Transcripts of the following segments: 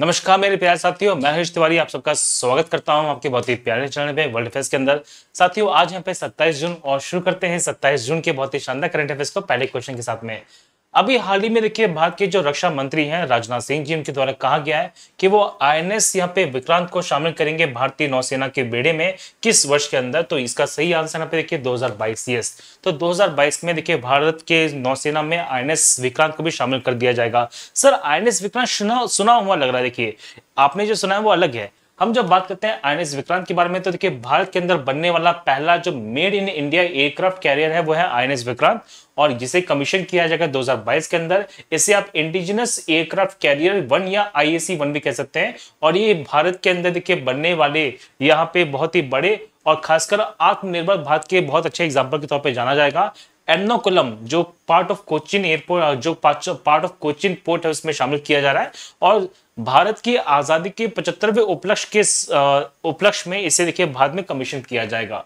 नमस्कार मेरे प्यारे साथियों मैं हरीश तिवारी आप सबका स्वागत करता हूं आपके बहुत ही प्यारे चैनल पे वर्ल्ड अफेयर्स के अंदर साथियों आज यहाँ पे 27 जून और शुरू करते हैं 27 जून के बहुत ही शानदार करंट अफेयर्स को पहले क्वेश्चन के साथ में अभी हाल ही में देखिए भारत के जो रक्षा मंत्री हैं राजनाथ सिंह जी उनके द्वारा कहा गया है कि वो आईएनएस यहाँ पे विक्रांत को शामिल करेंगे भारतीय नौसेना के बेड़े में किस वर्ष के अंदर तो इसका सही आंसर यहाँ पे देखिए 2022 यस तो 2022 में देखिए भारत के नौसेना में आईएनएस विक्रांत को भी शामिल कर दिया जाएगा सर आई विक्रांत सुना सुना हुआ लग रहा है देखिए आपने जो सुना है वो अलग है हम जब बात करते हैं आई विक्रांत के बारे में तो देखिए भारत के अंदर बनने वाला पहला जो made in India aircraft carrier है वो है आई विक्रांत और जिसे कमीशन किया जाएगा 2022 के अंदर इसे आप इंडिजिनस एयरक्राफ्ट कैरियर वन या आईएसी वन भी कह सकते हैं और ये भारत के अंदर देखिए बनने वाले यहाँ पे बहुत ही बड़े और खासकर आत्मनिर्भर भारत के बहुत अच्छे एग्जाम्पल के तौर पर जाना जाएगा एर्नाकुलम जो पार्ट ऑफ कोचिन एयरपोर्ट जो पार्ट ऑफ कोचिन पोर्ट है उसमें शामिल किया जा रहा है और भारत की आजादी के पचहत्तरवें उपलक्ष्य के उपलक्ष्य में इसे देखिए भारत में कमीशन किया जाएगा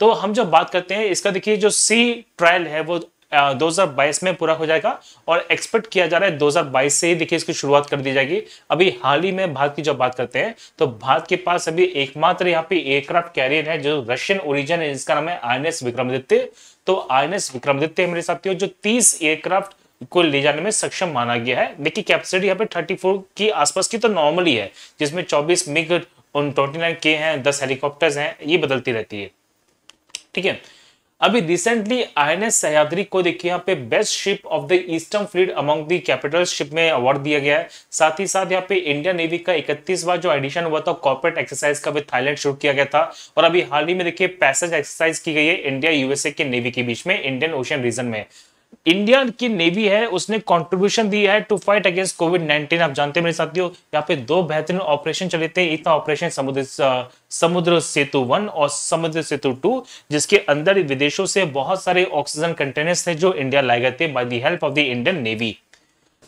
तो हम जब बात करते हैं इसका देखिए जो सी ट्रायल है वो 2022 में पूरा हो जाएगा और एक्सपेक्ट किया जा रहा है 2022 से ही देखिए इसकी शुरुआत कर दी जाएगी अभी हाल ही में भारत की जब बात करते हैं तो भारत के पास अभी एकमात्र यहाँ पे एयरक्राफ्ट कैरियर है जो रशियन ओरिजिन है जिसका नाम है आई विक्रमादित्य तो आई विक्रमादित्य मेरे साथियों जो तीस एयरक्राफ्ट को ले जाने में सक्षम माना गया है देखिए कैपेसिटी यहाँ पे फोर की आसपास की तो नॉर्मली है जिसमें चौबीस मिग ट्वेंटी ट्वेंटी के हैं दस हेलीकॉप्टर्स हैं ये बदलती रहती है ठीक है अभी रिसेंटली आईएनएस सह्याद्री को देखिए यहाँ पे best ship of the eastern fleet among the capital ship में अवार्ड दिया गया है साथ ही साथ यहाँ पे इंडियन नेवी का बार जो एडिशन हुआ था कॉर्पोरेट एक्सरसाइज का भी थाईलैंड शुरू किया गया था और अभी हाल ही में देखिए पैसेज एक्सरसाइज की गई है इंडिया यूएसए के नेवी के बीच में इंडियन ओशन रीजन में इंडिया की नेवी है उसने कंट्रीब्यूशन दिया है टू फाइट अगेंस्ट कोविड 19 आप जानते हैं मेरे साथियों यहाँ पे दो बेहतरीन ऑपरेशन चले थे इतना ऑपरेशन समुद्र समुद्र सेतु वन और समुद्र सेतु टू जिसके अंदर विदेशों से बहुत सारे ऑक्सीजन कंटेनर्स थे जो इंडिया लाए गए थे by the help of the Indian navy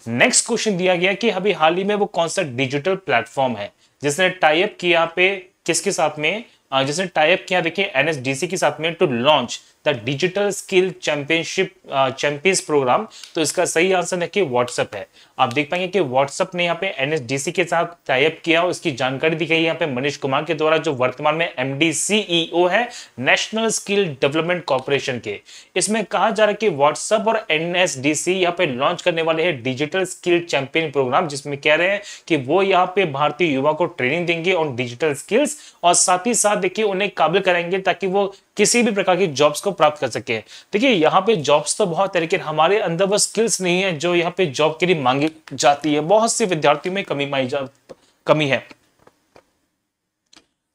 next question दिया गया कि अभी हाल ही में वो कौन सा डिजिटल प्लेटफॉर्म है जिसने टाइप किया पे किसके साथ में जिसने टाइप किया देखिए एनएसडीसी के साथ में to launch the digital skill championship champions program तो इसका सही आंसर देखिए व्हाट्सअप है आप देख पाएंगे कि व्हाट्सएप ने यहाँ पे एनएसडीसी के साथ टाइप किया इसकी जानकारी दी गई यहाँ पे मनीष कुमार के द्वारा जो वर्तमान में एमडी सीईओ e है नेशनल स्किल डेवलपमेंट कॉरपोरेशन के इसमें कहा जा रहा है कि व्हाट्सएप और एनएसडीसी यहाँ पे लॉन्च करने वाले हैं डिजिटल स्किल चैंपियन प्रोग्राम जिसमें कह रहे हैं कि वो यहाँ पे भारतीय युवा को ट्रेनिंग देंगे ऑन डिजिटल स्किल्स और साथ ही साथ देखिए उन्हें काबिल कराएंगे ताकि वो किसी भी प्रकार की जॉब्स को को प्राप्त कर सके देखिए यहाँ पे जॉब्स तो बहुत है लेकिन हमारे अंदर वो स्किल्स नहीं है जो यहाँ पे जॉब के लिए मांगी जाती है बहुत सी विद्यार्थियों में कमी माई जा कमी है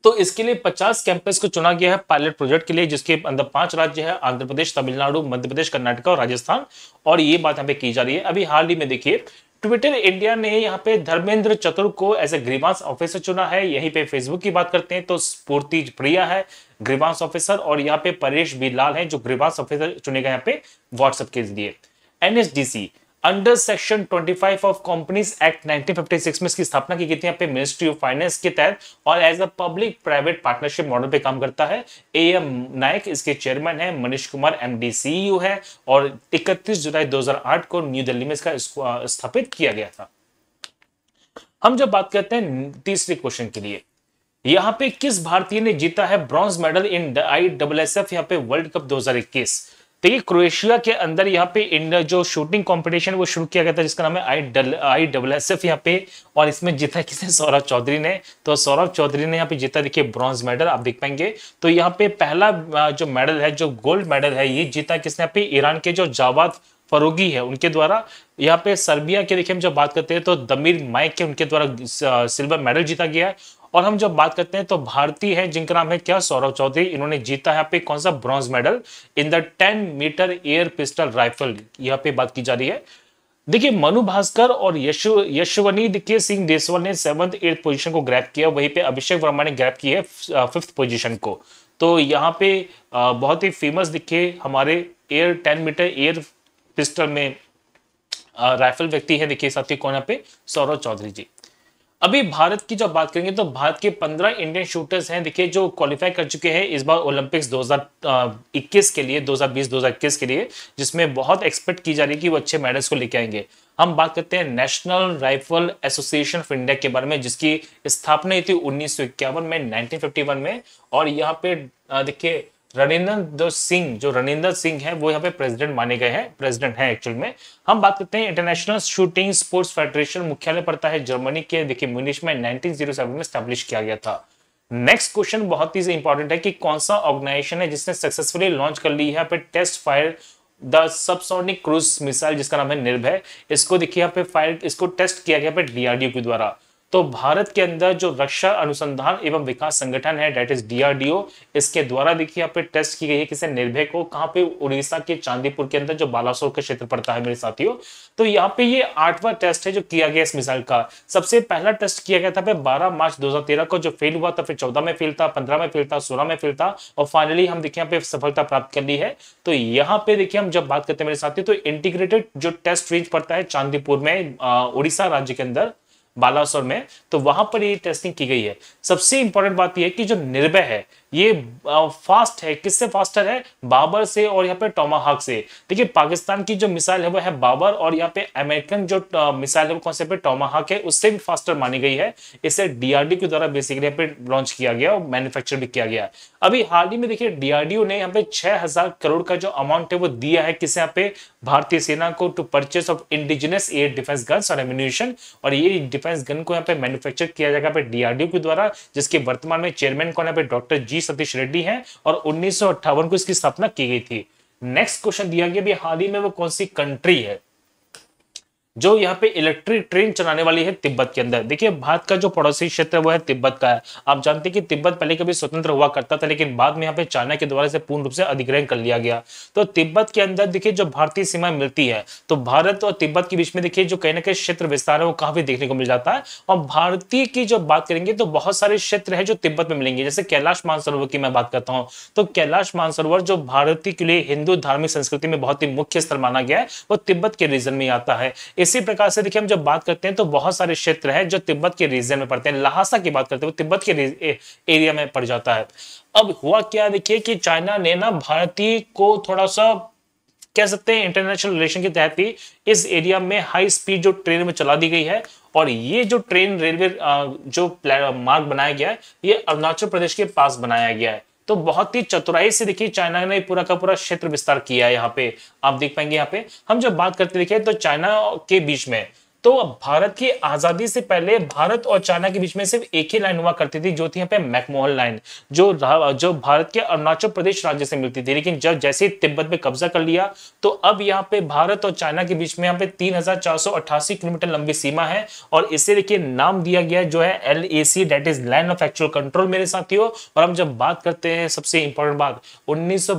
तो इसके लिए 50 कैंपस को चुना गया है पायलट प्रोजेक्ट के लिए जिसके अंदर पांच राज्य है आंध्र प्रदेश तमिलनाडु मध्य प्रदेश कर्नाटक और राजस्थान और ये बात यहाँ पे की जा रही है अभी हाल ही में देखिए ट्विटर इंडिया ने यहाँ पे धर्मेंद्र चतुर को एज ए ग्रीवांस ऑफिसर चुना है यहीं पे फेसबुक की बात करते हैं तो स्पूर्ति प्रिया है ग्रीवांस ऑफिसर और यहाँ पे परेश बी लाल है जो ग्रीवांस ऑफिसर चुने गए यहाँ पे व्हाट्सएप के लिए NSDC under section 25 of companies act 1956 में इसकी स्थापना की गई थी यहाँ पे मिनिस्ट्री ऑफ फाइनेंस के तहत और as a public private partnership model पे काम करता है ए एम नायक इसके चेयरमैन है Manish Kumar M MD CEO है और 31 जुलाई 2008 को न्यू दिल्ली में इसका स्थापित किया गया था हम जब बात करते हैं तीसरे क्वेश्चन के लिए यहाँ पे किस भारतीय ने जीता है bronze medal in I W S F यहाँ पे वर्ल्ड कप 2021 तो ये क्रोएशिया के अंदर यहाँ पे इंडिया जो शूटिंग कंपटीशन वो शुरू किया गया था जिसका नाम है आई डल आई डबल एस एफ यहाँ पे और इसमें जीता किसने सौरभ चौधरी ने तो सौरभ चौधरी ने यहाँ पे जीता देखिए ब्रॉन्ज मेडल आप देख पाएंगे तो यहाँ पे पहला जो मेडल है जो गोल्ड मेडल है ये जीता किसने यहाँ पे ईरान के जो जावाद फरोगी है उनके द्वारा यहाँ पे सर्बिया के देखिए हम जब बात करते हैं तो दमीर माइक के उनके द्वारा सिल्वर मेडल जीता गया है और हम जब बात करते हैं तो भारतीय है जिनका नाम है क्या सौरभ चौधरी इन्होंने जीता है यहाँ पे कौन सा bronze medal in the ten meter air pistol rifle यहाँ पे बात की जा रही है देखिए मनु भास्कर और यशु यशवनी के सिंह देसवाल ने सेवंथ एट्थ पोजीशन को ग्रैप किया वहीं पे अभिषेक वर्मा ने ग्रैप किया है फिफ्थ पोजीशन को तो यहाँ पे बहुत ही फेमस दिखे हमारे air ten meter air pistol में राइफल व्यक्ति है देखिए साथी कौन यहाँ पे सौरव चौधरी जी अभी भारत की जब बात करेंगे तो भारत के 15 इंडियन शूटर्स हैं देखिए जो क्वालिफाई कर चुके हैं इस बार ओलंपिक्स 2021 के लिए 2020-2021 के लिए जिसमें बहुत एक्सपेक्ट की जा रही है कि वो अच्छे मेडल्स को लेके आएंगे हम बात करते हैं national rifle association of India के बारे में जिसकी स्थापना थी उन्नीस में नाइनटीन में और यहाँ पे देखिए रणिंदर सिंह जो रणिंदर सिंह है वो यहाँ पे प्रेसिडेंट माने गए हैं प्रेसिडेंट है एक्चुअल में हम बात करते हैं इंटरनेशनल शूटिंग स्पोर्ट्स फेडरेशन मुख्यालय पड़ता है जर्मनी के देखिए म्यूनिश में नाइनटीन oh में स्टैब्लिश किया गया था नेक्स्ट क्वेश्चन बहुत ही इंपॉर्टेंट है कि कौन सा ऑर्गेनाइजेशन है जिसने सक्सेसफुली लॉन्च कर ली है पे test fire the subsonic cruise missile जिसका नाम है निर्भय इसको देखिए यहाँ पे फायर इसको टेस्ट किया गया पे डीआरडीओ के द्वारा तो भारत के अंदर जो रक्षा अनुसंधान एवं विकास संगठन है डेट इज डीआरडीओ इसके द्वारा देखिए यहाँ पे टेस्ट की गई है किसे निर्भय को कहाँ पे उड़ीसा के चांदीपुर के अंदर जो बालासोर का क्षेत्र पड़ता है मेरे साथियों तो यहाँ पे ये आठवां टेस्ट है जो किया गया इस मिसाइल का सबसे पहला टेस्ट किया गया था बारह मार्च दो को जो फेल हुआ था फिर चौदह में फेल था पंद्रह में फेल था सोलह में फेल था और फाइनली हम देखिए यहाँ पे सफलता प्राप्त कर ली है तो यहाँ पे देखिए हम जब बात करते हैं मेरे साथियों तो इंटीग्रेटेड जो टेस्ट रेंज पड़ता है चांदीपुर में उड़ीसा राज्य के अंदर बालासोर में तो वहां पर ये टेस्टिंग की गई है सबसे इंपॉर्टेंट बात यह है कि जो निर्भय है ये फास्ट है किससे फास्टर है बाबर से और यहाँ पे टोमाहाक से देखिए पाकिस्तान की जो मिसाइल है वो है बाबर और यहाँ पे अमेरिकन जो मिसाइल है कौन से पे टोमाहाक है उससे भी फास्टर मानी गई है इसे डीआरडी के द्वारा बेसिकली यहाँ पे लॉन्च किया गया और मैन्युफैक्चर भी किया गया अभी हाल ही में देखिए डीआरडीओ ने यहाँ पे छह करोड़ का जो अमाउंट है वो दिया है किसे यहाँ पे भारतीय सेना को to purchase of indigenous air defence guns और एम्यूनिशन और ये डिफेंस गन को यहाँ पे मैन्युफैक्चर किया जाएगा डीआरडीओ के द्वारा जिसके वर्तमान में चेयरमैन कौन है डॉक्टर जी सतीश रेड्डी हैं और उन्नीस को इसकी स्थापना की गई थी नेक्स्ट क्वेश्चन दिया गया हाल ही में वो कौन सी कंट्री है जो यहाँ पे इलेक्ट्रिक ट्रेन चलाने वाली है तिब्बत के अंदर देखिए भारत का जो पड़ोसी क्षेत्र वो है तिब्बत का है आप जानते हैं कि तिब्बत पहले कभी स्वतंत्र हुआ करता था लेकिन बाद में यहाँ पे चाइना के द्वारा से पूर्ण रूप से अधिग्रहण कर लिया गया तो तिब्बत के अंदर देखिए जो भारतीय सीमा मिलती है तो भारत और तिब्बत के बीच में देखिए जो कहीं ना कहीं क्षेत्र विस्तार है वो काफी देखने को मिल जाता है और भारतीय की जो बात करेंगे तो बहुत सारे क्षेत्र है जो तिब्बत में मिलेंगे जैसे कैलाश मानसरोवर की मैं बात करता हूँ तो कैलाश मानसरोवर जो भारतीय के लिए हिंदू धार्मिक संस्कृति में बहुत ही मुख्य स्थल माना गया है वो तिब्बत के रीजन में आता है इसी प्रकार से देखिए हम जब बात करते हैं तो बहुत सारे क्षेत्र है जो तिब्बत के रीजन में पड़ते हैं लहासा की बात करते हैं तिब्बत के एरिया में पड़ जाता है अब हुआ क्या देखिए कि चाइना ने ना भारतीय को थोड़ा सा कह सकते हैं इंटरनेशनल रिलेशन के तहत ही इस एरिया में हाई स्पीड जो ट्रेन में चला दी गई है और ये जो ट्रेन रेलवे जो मार्ग बनाया गया है ये अरुणाचल प्रदेश के पास बनाया गया है तो बहुत ही चतुराई से देखिए चाइना ने पूरा का पूरा क्षेत्र विस्तार किया है यहाँ पे आप देख पाएंगे यहाँ पे हम जब बात करते देखिए तो चाइना के बीच में तो भारत की आजादी से पहले भारत और चाइना के बीच में सिर्फ एक ही लाइन हुआ करती थी जो थी यहाँ पे मैकमोहन लाइन जो जो भारत के अरुणाचल प्रदेश राज्य से मिलती थी लेकिन जब जैसे तिब्बत में कब्जा कर लिया तो अब यहाँ पे भारत और चाइना के बीच में यहाँ पे तीन किलोमीटर लंबी सीमा है और इसे देखिए नाम दिया गया जो है L A C that is line of actual control मेरे साथियों और हम जब बात करते हैं सबसे इंपॉर्टेंट बात उन्नीस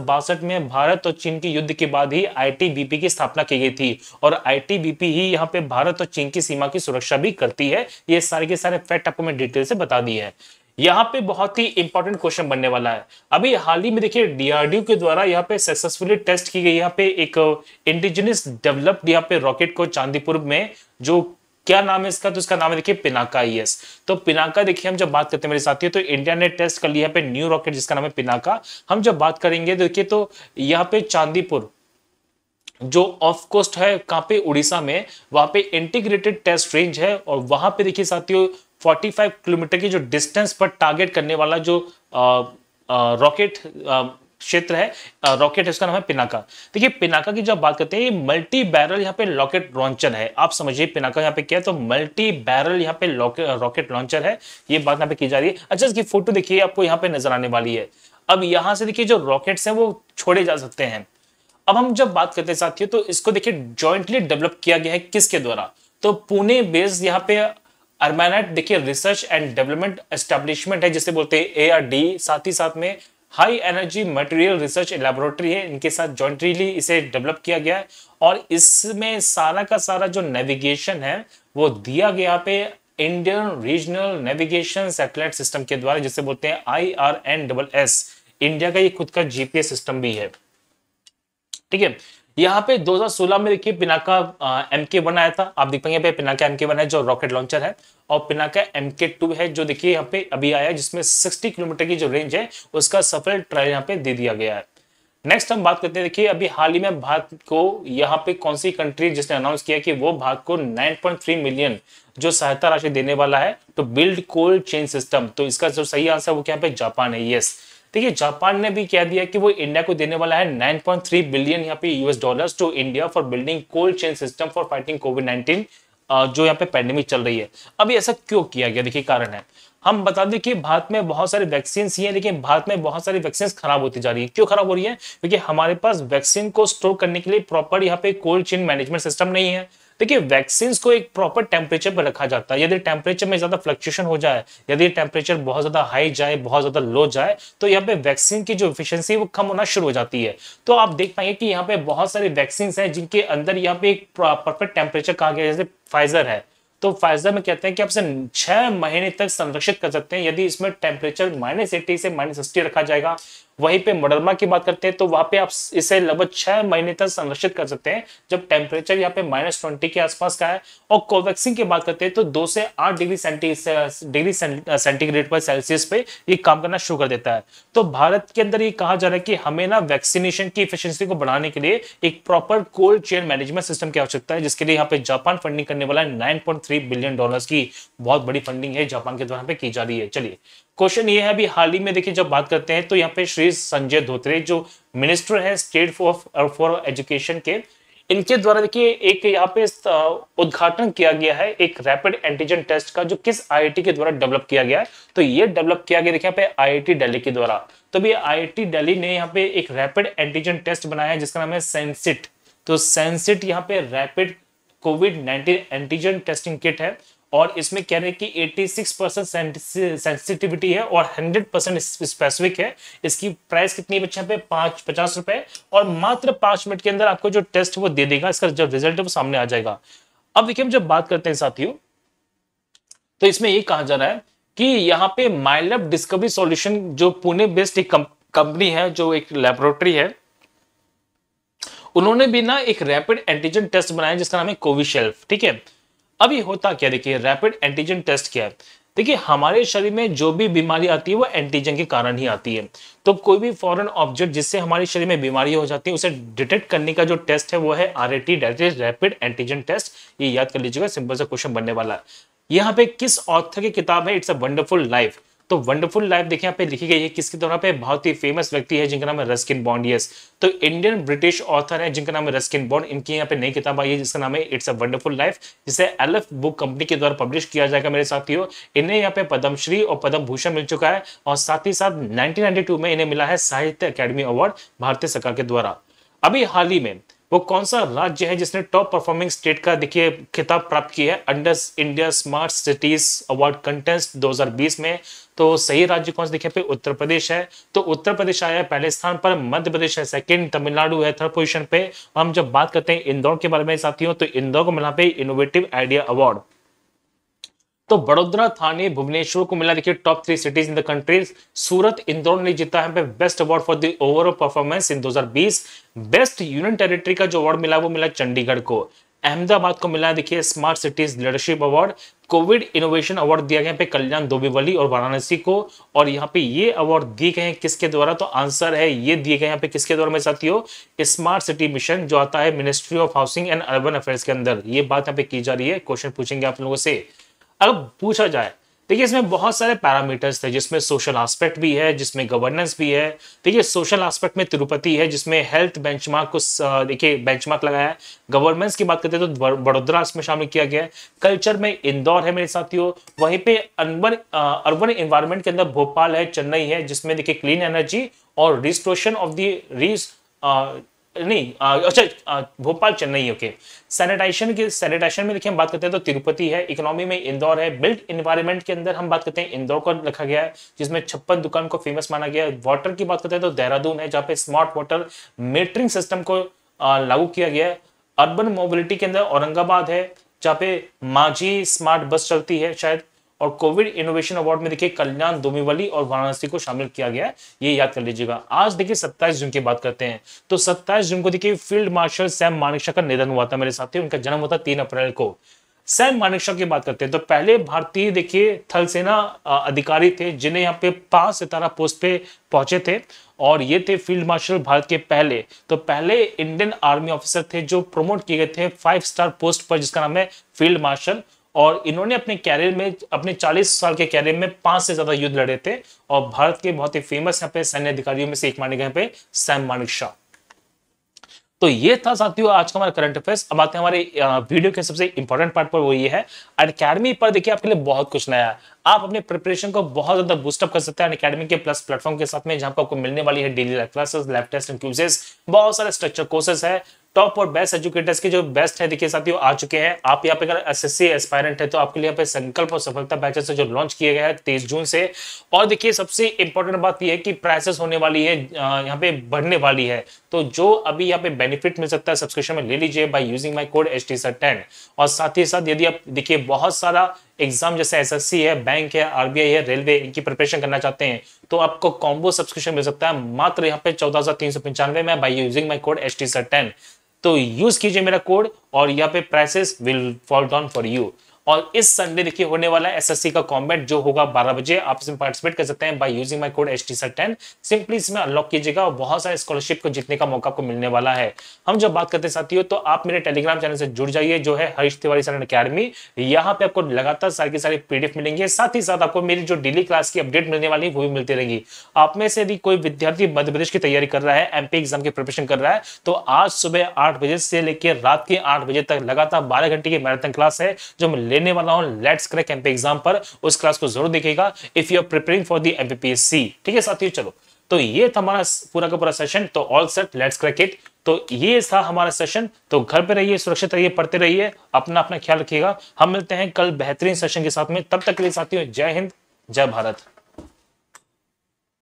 में भारत और चीन के युद्ध के बाद ही आई की स्थापना की गई थी और आई ही यहाँ पे भारत और चीन की सीमा की सुरक्षा भी करती है ये सारे के सारे फैक्ट आपको मैं डिटेल से बता दिए हैं यहाँ पे बहुत ही इंपॉर्टेंट क्वेश्चन बनने वाला है अभी हाल ही में देखिए डीआरडीओ के द्वारा यहाँ पे सक्सेसफुली टेस्ट की गई यहाँ पे एक इंडिजिनियस डेवलप्ड यहाँ पे रॉकेट को चांदीपुर में जो क्या नाम है इसका तो इसका नाम है देखिए पिनाका आई तो पिनाका देखिए हम जब बात करते हैं मेरे साथियों तो इंडिया ने टेस्ट कर लिया पे न्यू रॉकेट जिसका नाम है पिनाका हम जब बात करेंगे देखिए तो यहाँ पे चांदीपुर जो ऑफ कोस्ट है कहाँ पे उड़ीसा में वहां पे इंटीग्रेटेड टेस्ट रेंज है और वहां पे देखिए साथियों 45 किलोमीटर की जो डिस्टेंस पर टारगेट करने वाला जो रॉकेट क्षेत्र है रॉकेट है उसका नाम है पिनाका देखिए पिनाका की जो बात करते हैं ये मल्टी बैरल यहाँ पे रॉकेट लॉन्चर है आप समझिए पिनाका यहाँ पे क्या है तो मल्टी बैरल यहाँ पे रॉकेट लॉन्चर है ये बात यहाँ पे की जा रही है अच्छा इसकी फोटो देखिए आपको यहाँ पे नजर आने वाली है अब यहाँ से देखिए जो रॉकेट्स हैं वो छोड़े जा सकते हैं अब हम जब बात करते हैं साथियों तो इसको देखिए जॉइंटली डेवलप किया गया है किसके द्वारा तो पुणे बेस्ड यहाँ पे अर्मेनाइट देखिए रिसर्च एंड डेवलपमेंट एस्टेब्लिशमेंट है जिसे बोलते हैं ए साथ ही साथ में high energy material research laboratory है इनके साथ जॉइंटली इसे डेवलप किया गया है और इसमें सारा का सारा जो नेविगेशन है वो दिया गया पे Indian regional navigation satellite system के द्वारा जिसे बोलते हैं I R N double S India का ये खुद का जीपीएस सिस्टम भी है ठीक है यहाँ पे 2016 में देखिए पिनाका एम के वन आया था आप देख पाएंगे पे पिनाका एम के वन है जो रॉकेट लॉन्चर है और पिनाका एम के टू है जो देखिए यहाँ पे अभी आया जिसमें 60 किलोमीटर की जो रेंज है उसका सफल ट्रायल यहाँ पे दे दिया गया है नेक्स्ट हम बात करते हैं देखिए अभी हाल ही में भारत को यहाँ पे कौन सी कंट्री जिसने अनाउंस किया कि वो भारत को 9.3 मिलियन जो सहायता राशि देने वाला है तो बिल्ड कोल्ड चेन सिस्टम तो इसका जो सही आंसर वो क्या पे जापान है यस देखिए जापान ने भी कह दिया कि वो इंडिया को देने वाला है 9.3 बिलियन यहाँ पे US dollars to India for building cold chain system for fighting covid nineteen जो यहाँ पे पैंडेमिक चल रही है अब ऐसा क्यों किया गया देखिए कारण है हम बता दें कि भारत में बहुत सारी वैक्सीन ही हैं लेकिन भारत में बहुत सारी वैक्सीन खराब होती जा रही है क्यों खराब हो रही है क्योंकि हमारे पास वैक्सीन को स्टोर करने के लिए प्रॉपर यहाँ पे कोल्ड चेन मैनेजमेंट सिस्टम नहीं है देखिए वैक्सीन को एक प्रॉपर टेम्परेचर पर रखा जाता है यदि टेम्परेचर में ज्यादा फ्लक्चुएशन हो जाए यदि टेम्परेचर बहुत ज्यादा हाई जाए बहुत ज्यादा लो जाए तो यहाँ पे वैक्सीन की जो इफिशियंसी वो कम होना शुरू हो जाती है तो आप देख पाएंगे कि यहाँ पे बहुत सारी वैक्सीन है जिनके अंदर यहाँ पे एक परफेक्ट टेम्परेचर कहा गया जैसे फाइजर है तो फाइजर में कहते हैं कि आप छह महीने तक संरक्षित कर सकते हैं यदि इसमें टेम्परेचर माइनस एट्टी से माइनस सिक्सटी रखा जाएगा वहीं पे मोडरमा की बात करते हैं तो वहां पे आप इसे लगभग छह महीने तक संरक्षित कर सकते हैं जब टेम्परेचर यहाँ पे माइनस ट्वेंटी के आसपास का है और कोवैक्सीन की बात करते हैं तो दो से आठ डिग्री सेंटी डिग्री सेंटीग्रेड पर सेल्सियस पे ये काम करना शुरू कर देता है तो भारत के अंदर ये कहा जा रहा है कि हमें ना वैक्सीनेशन की इफिशियंसी को बढ़ाने के लिए एक proper cold chain management system की आवश्यकता है जिसके लिए यहाँ पे जापान फंडिंग करने वाला है नाइन बिलियन डॉलर की बहुत बड़ी फंडिंग है जापान के द्वारा पे की जा रही है चलिए क्वेश्चन ये है अभी हाल ही में देखिए जब बात करते हैं तो यहाँ पे श्री संजय धोत्रे जो मिनिस्टर है स्टेट फॉर फॉर एजुकेशन के इनके द्वारा देखिए एक यहाँ पे उद्घाटन किया गया है एक रैपिड एंटीजन टेस्ट का जो किस आईआईटी के द्वारा डेवलप किया गया है तो ये डेवलप किया गया देखिए यहाँ पे आईआईटी दिल्ली के द्वारा तो भी आईआईटी दिल्ली ने यहाँ पे एक रैपिड एंटीजन टेस्ट बनाया है जिसका नाम है सेंसिट तो सेंसिट यहाँ पे rapid covid nineteen antigen testing kit है और इसमें कह रहे हैं कि 86 परसेंट सेंसिटिविटी है और 100 परसेंट स्पेसिफिक है इसकी प्राइस कितनी बच्चे पे पांच पचास रुपए और मात्र पांच मिनट के अंदर आपको जो टेस्ट वो दे देगा इसका जो रिजल्ट है वो सामने आ जाएगा अब देखिए हम जब बात करते हैं साथियों तो इसमें ये कहा जा रहा है कि यहाँ पे माइलब डिस्कवरी सोल्यूशन जो पुणे बेस्ड एक कंपनी है जो एक लेबोरेटरी है उन्होंने भी ना एक रैपिड एंटीजन टेस्ट बनाया जिसका नाम है कोविशेल्फ ठीक है अब ये होता क्या देखिए रैपिड एंटीजन टेस्ट क्या है देखिए हमारे शरीर में जो भी बीमारी आती है वो एंटीजन के कारण ही आती है तो कोई भी फॉरेन ऑब्जेक्ट जिससे हमारे शरीर में बीमारी हो जाती है उसे डिटेक्ट करने का जो टेस्ट है वो है R A T rapid antigen test ये याद कर लीजिएगा सिंपल सा क्वेश्चन बनने वाला है यहाँ पे किस ऑथर की किताब है इट्स अ वंडरफुल लाइफ तो वंडरफुल लाइफ देखिए यहाँ पे लिखी गई है किसके द्वारा पे बहुत ही फेमस व्यक्ति है जिनका नाम है रस्किन बॉन्ड यस तो इंडियन ब्रिटिश ऑथर है जिनका नाम है रस्किन बॉन्ड इनकी यहाँ पे नई किताब आई है जिसका नाम है इट्स अ वंडरफुल लाइफ जिसे एल बुक कंपनी के द्वारा पब्लिश किया जाएगा मेरे साथियों इन्हें यहाँ पे पद्मश्री और पद्म भूषण मिल चुका है और साथ ही साथ नाइनटीन में इन्हें मिला है साहित्य अकेडमी अवार्ड भारतीय सरकार के द्वारा अभी हाल ही में वो कौन सा राज्य है जिसने टॉप परफॉर्मिंग स्टेट का देखिए खिताब प्राप्त किया है under India smart cities award contest 2020 में तो सही राज्य कौन सा देखिए पे उत्तर प्रदेश है तो उत्तर प्रदेश आया है पहले स्थान पर मध्य प्रदेश है सेकंड तमिलनाडु है थर्ड पोजीशन पे हम जब बात करते हैं इंदौर के बारे में साथियों तो इंदौर को मिला पे इनोवेटिव आइडिया अवार्ड तो बड़ोदरा थाने भुवनेश्वर को मिला देखिए top three cities in the country Surat Indore ने जीता है best award for the overall performance in 2020 best union territory का जो अवार्ड मिला वो मिला चंडीगढ़ को अहमदाबाद को मिला देखिए smart cities leadership award covid innovation award दिया गया है कल्याण दोबीवली और वाराणसी को और यहाँ पे ये अवार्ड दिए गए हैं किसके द्वारा तो आंसर है ये दिए गए यहाँ पे किसके द्वारा मेरे साथियों स्मार्ट सिटी मिशन जो आता है ministry of housing and urban affairs के अंदर ये बात यहाँ पे की जा रही है क्वेश्चन पूछेंगे आप लोगों से अगर पूछा जाए देखिए इसमें बहुत सारे पैरामीटर्स थे जिसमें सोशल एस्पेक्ट भी है जिसमें गवर्नेंस भी है देखिए सोशल एस्पेक्ट में तिरुपति है जिसमें हेल्थ बेंचमार्क को देखिए बेंचमार्क लगाया है गवर्नेंस की बात करते हैं तो बड़ोदरा इसमें शामिल किया गया है कल्चर में इंदौर है मेरे साथियों वहीं पे अर्बन अर्बन इन्वायरमेंट के अंदर भोपाल है चेन्नई है जिसमें देखिए क्लीन एनर्जी और रिस्ट्रोशन ऑफ दी रीज नहीं अच्छा भोपाल चेन्नई ओके सैनिटाइजेशन के सैनिटाइजेशन में देखिए हम बात करते हैं तो तिरुपति है इकोनॉमी में इंदौर है बिल्ट इन्वायरमेंट के अंदर हम बात करते हैं इंदौर को रखा गया है जिसमें छप्पन दुकान को फेमस माना गया है वाटर की बात करते हैं तो देहरादून है जहाँ पे स्मार्ट वाटर मीटरिंग सिस्टम को लागू किया गया है अर्बन मोबिलिटी के अंदर औरंगाबाद है जहाँ पे माझी स्मार्ट बस चलती है शायद और कोविड इनोवेशन अवार्ड में देखिए कल्याण दोमीवली और वाराणसी को शामिल किया गया है ये याद कर लीजिएगा आज देखिए सत्ताईस जून की बात करते हैं तो सत्ताईस जून को देखिए फील्ड मार्शल सैम मानेकशा का निधन हुआ था मेरे साथ उनका जन्म होता तीन अप्रैल को सैम मानेकशॉ की बात करते हैं तो पहले भारतीय देखिए थल सेना अधिकारी थे जिन्हें यहाँ पे पांच सितारा पोस्ट पे पहुंचे थे और ये थे फील्ड मार्शल भारत के पहले तो पहले इंडियन आर्मी ऑफिसर थे जो प्रमोट किए गए थे फाइव स्टार पोस्ट पर जिसका नाम है फील्ड मार्शल और इन्होंने अपने कैरियर में अपने 40 साल के कैरियर में पांच से ज्यादा युद्ध लड़े थे और भारत के बहुत ही फेमस यहाँ पे सैन्य अधिकारियों में से एक माने गए पे सैम मानिक शाह तो ये था साथियों आज का हमारा करंट अफेयर्स अब आते हैं हमारे वीडियो के सबसे इंपॉर्टेंट पार्ट पर वो ये है अकेडमी पर देखिए आपके लिए बहुत कुछ नया है आप अपने प्रिपरेशन को बहुत ज्यादा बूस्टअप कर सकते हैं अकेडमी के प्लस प्लेटफॉर्म के साथ में जहां पर आपको मिलने वाली है daily life classes lab test and quizzes बहुत सारे स्ट्रक्चर कोर्सेस है टॉप और बेस्ट एजुकेटर्स के जो बेस्ट है देखिए साथियों आ चुके हैं आप यहाँ पे अगर एसएससी एस्पायरेंट है तो आपके लिए यहाँ पे संकल्प और सफलता बैचेस जो लॉन्च किए गए हैं तेईस जून से और देखिए सबसे इंपॉर्टेंट बात यह है कि प्राइसेस होने वाली है यहाँ पे बढ़ने वाली है तो जो अभी यहाँ पे बेनिफिट मिल सकता है सब्सक्रिप्शन में ले लीजिए by using my code S T ten और साथ ही साथ यदि आप देखिए बहुत सारा एग्जाम जैसे एसएससी है बैंक है आरबीआई है रेलवे इनकी प्रिपरेशन करना चाहते हैं तो आपको कॉम्बो सब्सक्रिप्शन मिल सकता है मात्र यहाँ पे चौदह हजार तीन सौ पंचानवे में by using my code S T ten तो यूज कीजिए मेरा कोड और यहाँ पे prices will fall down for you और इस संडे देखिए होने वाला एस एसएससी का कॉम्बैट जो होगा 12 बजे आप इसमें पार्टिसिपेट कर सकते हैं by using my code H T sir ten simply इसमें अनलॉक कीजिएगा और बहुत सारे स्कॉलरशिप को जीतने का मौका आपको मिलने वाला है हम जब बात करते साथियों तो आप मेरे टेलीग्राम चैनल से जुड़ जाइए जो है हरीश तिवारी सरन अकेडमी यहाँ पे आपको लगातार सारी की सारी पीडीएफ मिलेंगे साथ ही साथ आपको मेरी जो डेली क्लास की अपडेट मिलने वाली है वो भी मिलती रहेगी आप में से यदि कोई विद्यार्थी मध्यप्रदेश की तैयारी कर रहा है एमपी एग्जाम की प्रिपरेशन कर रहा है तो आज सुबह आठ बजे से लेकर रात के आठ बजे तक लगातार बारह घंटे की मैराथन क्लास है जो हम लेने वाला हूं लेट्स क्रैक एमपी एग्जाम पर उस क्लास को जरूर देखेगा if you are preparing for the MPPSC ठीक है साथियों चलो तो ये था हमारा पूरा का पूरा सेशन तो all set let's crack it तो ये था हमारा सेशन तो घर पे रहिए सुरक्षित रहिए पढ़ते रहिए अपना अपना ख्याल रखिएगा हम मिलते हैं कल बेहतरीन सेशन के साथ में तब तक के लिए साथियों जय हिंद जय भारत